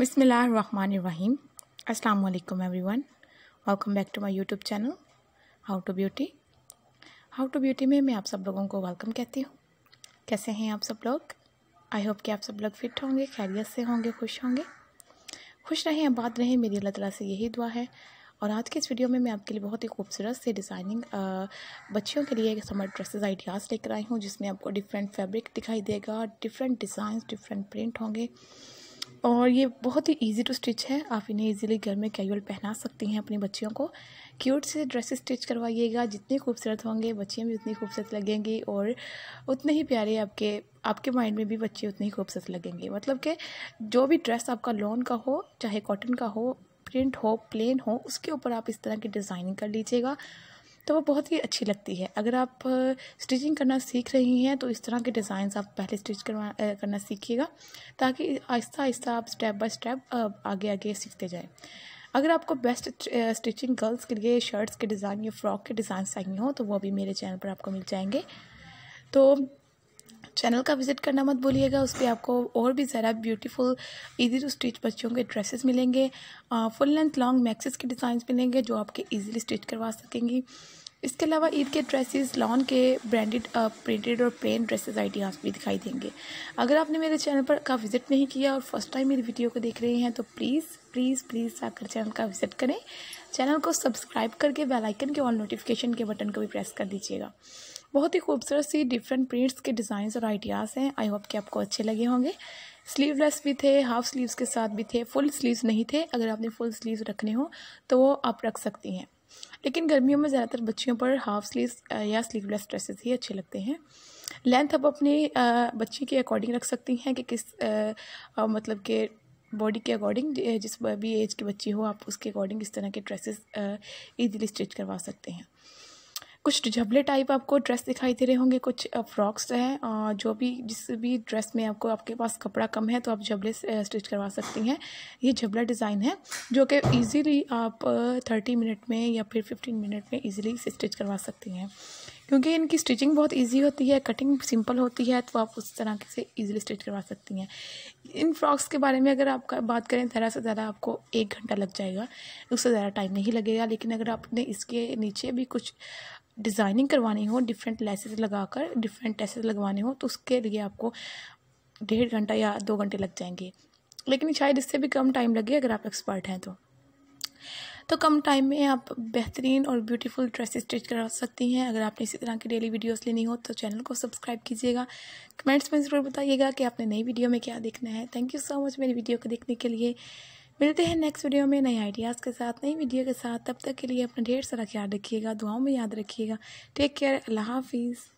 Bismillahirrahmanirrahim. Assalamu everyone welcome back to my YouTube channel how to beauty how to beauty में मैं आप सब लोगों को वेलकम कहती हूँ कैसे हैं आप सब लोग आई होप कि आप सब लोग फिट होंगे खैरियत से होंगे खुश होंगे खुश रहें आबाद रहें मेरी अल्लाह तला से यही दुआ है और आज के इस वीडियो में मैं आपके लिए बहुत ही खूबसूरत से डिज़ाइनिंग बच्चियों के लिए समर ड्रेसेस आइडियाज़ लेकर आई हूँ जिसमें आपको डिफरेंट फैब्रिक दिखाई देगा डिफरेंट डिज़ाइन डिफरेंट प्रिंट होंगे और ये बहुत ही इजी टू स्टिच है आप इन्हें इजीली घर में कैजुअल पहना सकती हैं अपनी बच्चियों को क्यूट से ड्रेस स्टिच करवाइएगा जितने खूबसूरत होंगे बच्चियाँ भी उतनी खूबसूरत लगेंगी और उतने ही प्यारे आपके आपके माइंड में भी बच्चे उतने ही खूबसूरत लगेंगे मतलब कि जो भी ड्रेस आपका लॉन का हो चाहे कॉटन का हो प्रिंट हो प्लेन हो उसके ऊपर आप इस तरह की डिज़ाइनिंग कर लीजिएगा तो वो बहुत ही अच्छी लगती है अगर आप स्टिचिंग करना सीख रही हैं तो इस तरह के डिज़ाइंस आप पहले स्टिच करवा करना सीखिएगा ताकि आहिस्ता आहिस्ता आप स्टेप बाय स्टेप आगे आगे सीखते जाएं अगर आपको बेस्ट स्टिचिंग गर्ल्स के लिए शर्ट्स के डिज़ाइन या फ्रॉक के डिज़ाइन चाहिए हो तो वो भी मेरे चैनल पर आपको मिल जाएंगे तो चैनल का विजिट करना मत भूलिएगा उस पर आपको और भी ज़रा ब्यूटीफुल इजी टू स्टिच बच्चों के ड्रेसेस मिलेंगे फुल लेंथ लॉन्ग मैक्सेस के डिज़ाइन मिलेंगे जो आपके इजीली स्टिच करवा सकेंगी इसके अलावा ईद के ड्रेसेस लॉन के ब्रांडेड प्रिंटेड और प्लेन ड्रेसेस आइडियाज़ भी दिखाई देंगे अगर आपने मेरे चैनल पर का विजिट नहीं किया और फर्स्ट टाइम मेरी वीडियो को देख रहे हैं तो प्लीज़ प्लीज़ प्लीज़ आकर चैनल का विजिट करें चैनल को सब्सक्राइब करके बेल आइकन के ऑल नोटिफिकेशन के बटन को भी प्रेस कर दीजिएगा बहुत ही खूबसूरत सी डिफरेंट प्रिंट्स के डिजाइन और आइडियाज़ हैं आई होप कि आपको अच्छे लगे होंगे स्लीवलेस भी थे हाफ स्लीव्स के साथ भी थे फुल स्लीव्स नहीं थे अगर आपने फुल स्लीव्स रखने हो तो वो आप रख सकती हैं लेकिन गर्मियों में ज़्यादातर बच्चियों पर हाफ स्लीव्स या स्लीवलेस ड्रेसेस ही अच्छे लगते हैं लेंथ आप अपने बच्चे के अकॉर्डिंग रख सकती हैं कि किस आ, आ, मतलब के बॉडी के अकॉर्डिंग जिस भी एज की बच्ची हो आप उसके अकॉर्डिंग इस तरह के ड्रेसेस ईजिली स्टिच करवा सकते हैं कुछ झबले टाइप आपको ड्रेस दिखाई दे रहे होंगे कुछ फ्रॉक्स हैं जो भी जिस भी ड्रेस में आपको आपके पास कपड़ा कम है तो आप झबले स्टिच करवा सकती हैं ये झबला डिज़ाइन है जो कि ईज़िली आप थर्टी मिनट में या फिर फिफ्टीन मिनट में ईज़िली स्टिच करवा सकती हैं क्योंकि इनकी स्टिचिंग बहुत इजी होती है कटिंग सिंपल होती है तो आप उस तरह से इजीली स्टिच करवा सकती हैं इन फ्रॉक्स के बारे में अगर आप बात करें ज़रा से ज़्यादा आपको एक घंटा लग जाएगा उससे ज़्यादा टाइम नहीं लगेगा लेकिन अगर आपने इसके नीचे भी कुछ डिज़ाइनिंग करवानी हो डिफरेंट लेसेस लगाकर डिफरेंट लेसेस लगवाने हो तो उसके लिए आपको डेढ़ घंटा या दो घंटे लग जाएंगे लेकिन शायद इससे भी कम टाइम लगे अगर आप एक्सपर्ट हैं तो तो कम टाइम में आप बेहतरीन और ब्यूटीफुल ड्रेस स्टिच करा सकती हैं अगर आपने इसी तरह की डेली वीडियोस लेनी हो तो चैनल को सब्सक्राइब कीजिएगा कमेंट्स में ज़रूर बताइएगा कि आपने नई वीडियो में क्या देखना है थैंक यू सो मच मेरी वीडियो को देखने के लिए मिलते हैं नेक्स्ट वीडियो में नए आइडियाज़ के साथ नई वीडियो के साथ तब तक के लिए अपना ढेर सारा ख्याल रखिएगा दुआओं में याद रखिएगा टेक केयर अल्लाह हाफिज़